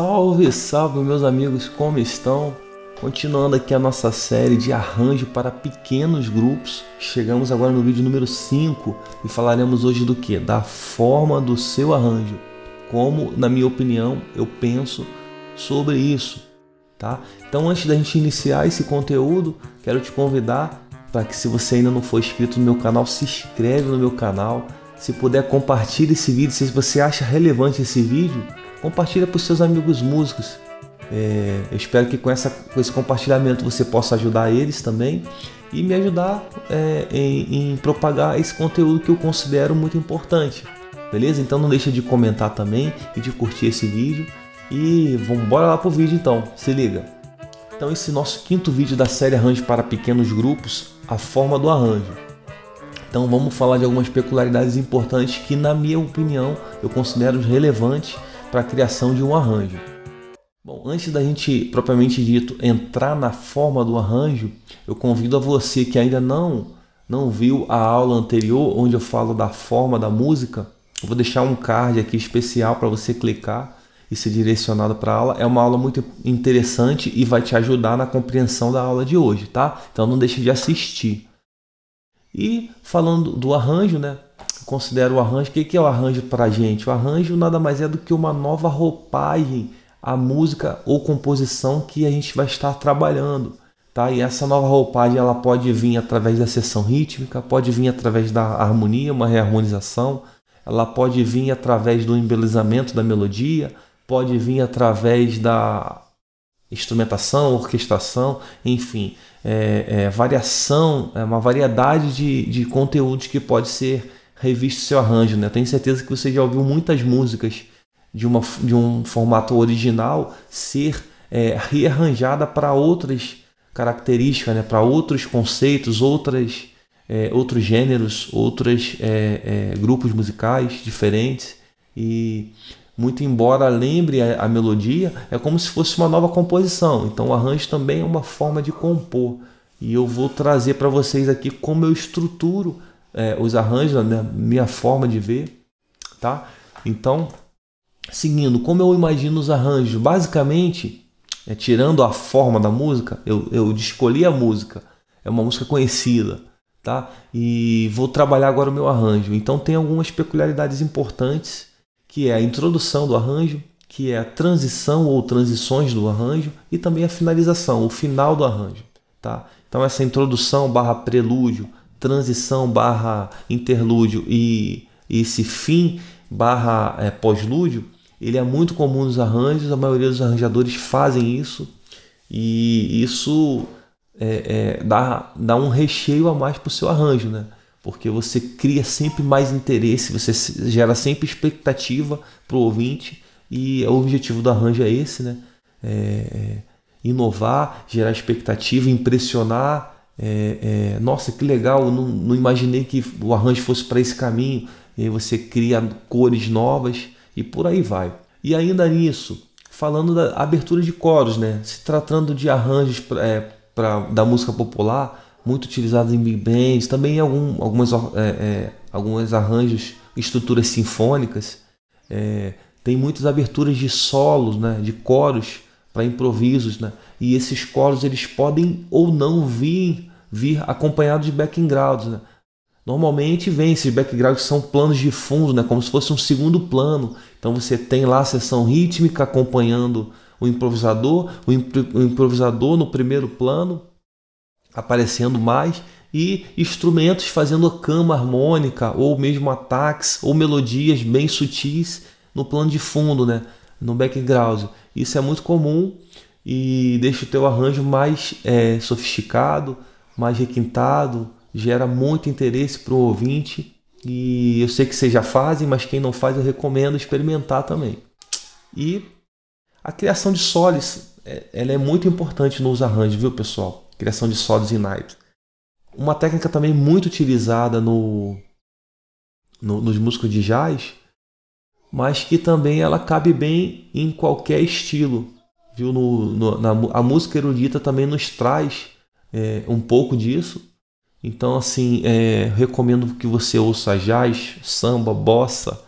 Salve, salve, meus amigos, como estão? Continuando aqui a nossa série de arranjo para pequenos grupos, chegamos agora no vídeo número 5 e falaremos hoje do que? Da forma do seu arranjo. Como, na minha opinião, eu penso sobre isso, tá? Então, antes da gente iniciar esse conteúdo, quero te convidar para que, se você ainda não for inscrito no meu canal, se inscreve no meu canal. Se puder, compartilhe esse vídeo. Se você acha relevante esse vídeo, compartilha para os seus amigos músicos. É, eu espero que com, essa, com esse compartilhamento você possa ajudar eles também e me ajudar é, em, em, propagar esse conteúdo que eu considero muito importante. Beleza? Então não deixa de comentar também e de curtir esse vídeo. E vamos bora lá pro vídeo então, se liga. Então esse nosso quinto vídeo da série Arranjo para Pequenos Grupos, a forma do arranjo. Então vamos falar de algumas peculiaridades importantes que na minha opinião eu considero relevantes para a criação de um arranjo. Bom, antes da gente propriamente dito entrar na forma do arranjo, eu convido a você que ainda não não viu a aula anterior onde eu falo da forma da música, eu vou deixar um card aqui especial para você clicar e ser direcionado para a aula. É uma aula muito interessante e vai te ajudar na compreensão da aula de hoje, tá? Então não deixe de assistir. E falando do arranjo, né? considera o arranjo. O que é o arranjo para a gente? O arranjo nada mais é do que uma nova roupagem à música ou composição que a gente vai estar trabalhando. Tá? E essa nova roupagem ela pode vir através da sessão rítmica, pode vir através da harmonia, uma reharmonização, ela pode vir através do embelezamento da melodia, pode vir através da instrumentação, orquestração, enfim, é, é, variação, é uma variedade de, de conteúdos que pode ser revista seu arranjo. Né? tenho certeza que você já ouviu muitas músicas de, uma, de um formato original ser é, rearranjada para outras características, né? para outros conceitos, outras, é, outros gêneros, outros é, é, grupos musicais diferentes. E muito embora lembre a, a, melodia, é como se fosse uma nova composição. Então o arranjo também é uma forma de compor. E eu vou trazer para vocês aqui como eu estruturo é, os arranjos, a minha, minha forma de ver, tá? Então, seguindo, como eu imagino os arranjos? Basicamente, é, tirando a forma da música, eu, eu escolhi a música, é uma música conhecida, tá? E vou trabalhar agora o meu arranjo. Então, tem algumas peculiaridades importantes, que é a introdução do arranjo, que é a transição ou transições do arranjo e também a finalização, o final do arranjo, tá? Então essa introdução barra prelúdio transição barra interlúdio e, esse fim barra é, pós-lúdio, ele é muito comum nos arranjos, a maioria dos arranjadores fazem isso e isso é, é, dá, dá um recheio a mais para o seu arranjo, né? porque você cria sempre mais interesse, você gera sempre expectativa para o ouvinte e o objetivo do arranjo é esse, né? É, é inovar, gerar expectativa, impressionar é, é, nossa, que legal, não, não, imaginei que o arranjo fosse para esse caminho. E aí você cria cores novas e por aí vai. E ainda nisso, falando da abertura de coros, né? Se tratando de arranjos pra, é, pra da música popular, muito utilizados em big bands, também em algum, algumas, é, é, alguns arranjos, estruturas sinfônicas. É, tem muitas aberturas de solos, né? De coros para improvisos, né? E esses coros eles podem ou não vir vir acompanhados de backgrounds, né? Normalmente vem esses backgrounds que são planos de fundo, né? Como se fosse um segundo plano. Então você tem lá a sessão rítmica acompanhando o improvisador, o, o improvisador no primeiro plano aparecendo mais e instrumentos fazendo cama harmônica ou mesmo ataques ou melodias bem sutis no plano de fundo, né? no background. Isso é muito comum e deixa o teu arranjo mais é, sofisticado, mais requintado, gera muito interesse para o ouvinte. E eu sei que vocês já fazem, mas quem não faz eu recomendo experimentar também. E a criação de soles, é, ela é muito importante nos arranjos, viu pessoal? Criação de soles e naipes. Uma técnica também muito utilizada no, no nos músicos de jazz mas que também ela cabe bem em qualquer estilo. Viu? No, no, na, a música erudita também nos traz é, um pouco disso. Então, assim, é, recomendo que você ouça jazz, samba, bossa,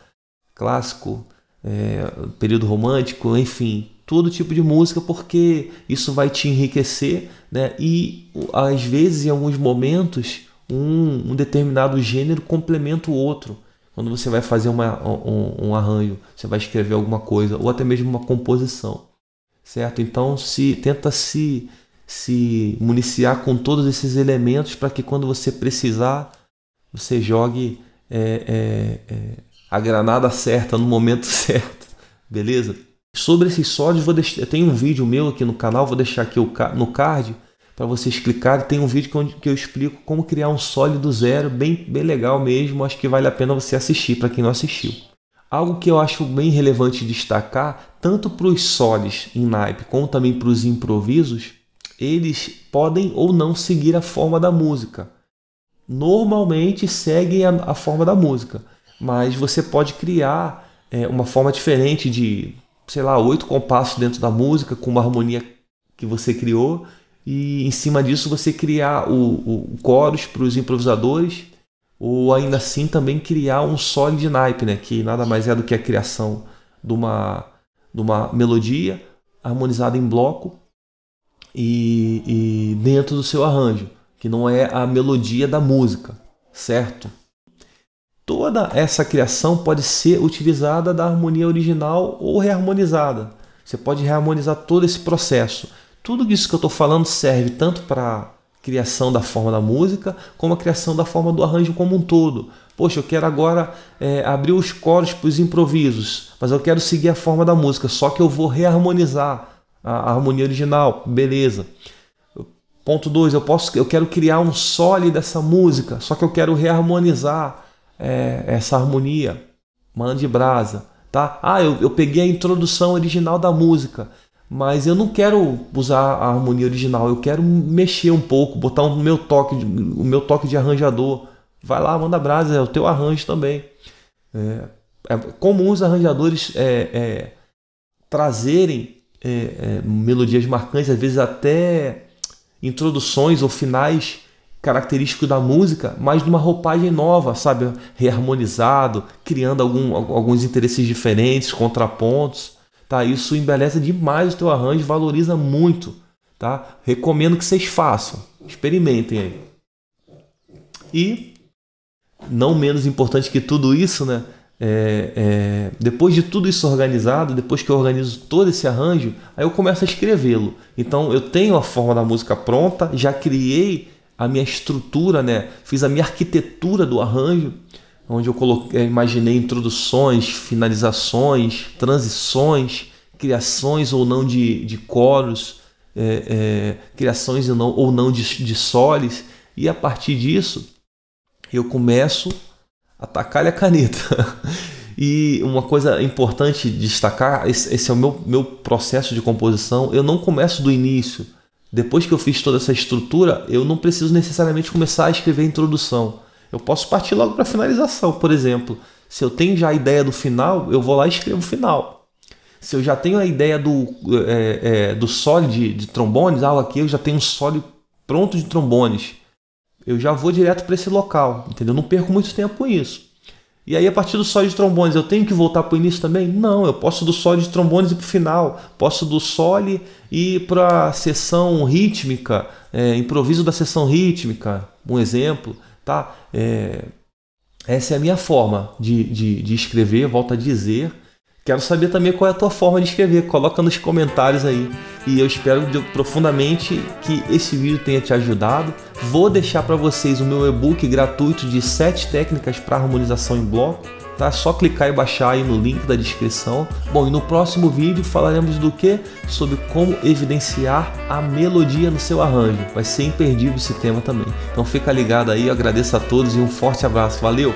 clássico, é, período romântico, enfim, todo tipo de música, porque isso vai te enriquecer, né? E às vezes, em alguns momentos, um, um determinado gênero complementa o outro quando você vai fazer uma, um, um, arranjo, você vai escrever alguma coisa, ou até mesmo uma composição, certo? Então se tenta se, se municiar com todos esses elementos para que quando você precisar, você jogue é, é, é, a granada certa no momento certo, beleza? Sobre esses sódios, vou deixar, tem um vídeo meu aqui no canal, vou deixar aqui no card para vocês clicarem. Tem um vídeo que eu explico como criar um sólido do zero, bem, bem legal mesmo. Acho que vale a pena você assistir para quem não assistiu. Algo que eu acho bem relevante destacar, tanto para os soles em naipe como também para os improvisos, eles podem ou não seguir a forma da música. Normalmente seguem a, a forma da música, mas você pode criar é, uma forma diferente de, sei lá, oito compassos dentro da música com uma harmonia que você criou e em cima disso você criar o, o coros para os improvisadores ou ainda assim também criar um solo de naipe, né? que nada mais é do que a criação de uma, de uma melodia harmonizada em bloco e, e dentro do seu arranjo, que não é a melodia da música, certo? Toda essa criação pode ser utilizada da harmonia original ou reharmonizada. Você pode reharmonizar todo esse processo tudo isso que eu estou falando serve tanto para criação da forma da música, como a criação da forma do arranjo como um todo. Poxa, eu quero agora é, abrir os coros para os improvisos, mas eu quero seguir a forma da música, só que eu vou reharmonizar a, harmonia original, beleza. Ponto 2, eu posso, eu quero criar um solo dessa música, só que eu quero reharmonizar é, essa harmonia, mande brasa, tá? Ah, eu, eu peguei a introdução original da música, mas eu não quero usar a harmonia original, eu quero mexer um pouco, botar o meu toque, o meu toque de arranjador. Vai lá, manda brasa, é o teu arranjo também. É, é comum os arranjadores é, é, trazerem é, é, melodias marcantes, às vezes até introduções ou finais característicos da música, mas numa roupagem nova, sabe? Reharmonizado, criando algum, alguns interesses diferentes, contrapontos tá? Isso embeleza demais o teu arranjo, valoriza muito, tá? Recomendo que vocês façam, experimentem aí. E não menos importante que tudo isso, né? É, é, depois de tudo isso organizado, depois que eu organizo todo esse arranjo, aí eu começo a escrevê-lo. Então eu tenho a forma da música pronta, já criei a minha estrutura, né? Fiz a minha arquitetura do arranjo onde eu coloquei, eh, imaginei introduções, finalizações, transições, criações ou não de, de coros, é, é, criações ou não, ou não de, de soles, e a partir disso eu começo a tacar a caneta. e uma coisa importante destacar: esse, é o meu, meu processo de composição, eu não começo do início. Depois que eu fiz toda essa estrutura, eu não preciso necessariamente começar a escrever a introdução. Eu posso partir logo para a finalização, por exemplo. Se eu tenho já a ideia do final, eu vou lá e escrevo o final. Se eu já tenho a ideia do, é, é, do solo de, de trombones, ah, aqui eu já tenho um solo pronto de trombones, eu já vou direto para esse local, entendeu? Não perco muito tempo com isso. E aí, a partir do solo de trombones, eu tenho que voltar para o início também? Não, eu posso do solo de trombones e para o final. Posso do solo e para a sessão rítmica, é, improviso da sessão rítmica, um exemplo tá? É, essa é a minha forma de, de, de escrever, volto a dizer, Quero saber também qual é a tua forma de escrever. Coloca nos comentários aí. E eu espero profundamente que esse vídeo tenha te ajudado. Vou deixar para vocês o meu e-book gratuito de 7 técnicas para harmonização em bloco. Tá? É só clicar e baixar aí no link da descrição. Bom, e no próximo vídeo falaremos do que? Sobre como evidenciar a melodia no seu arranjo. Vai ser imperdível esse tema também. Então fica ligado aí, eu agradeço a todos e um forte abraço. Valeu!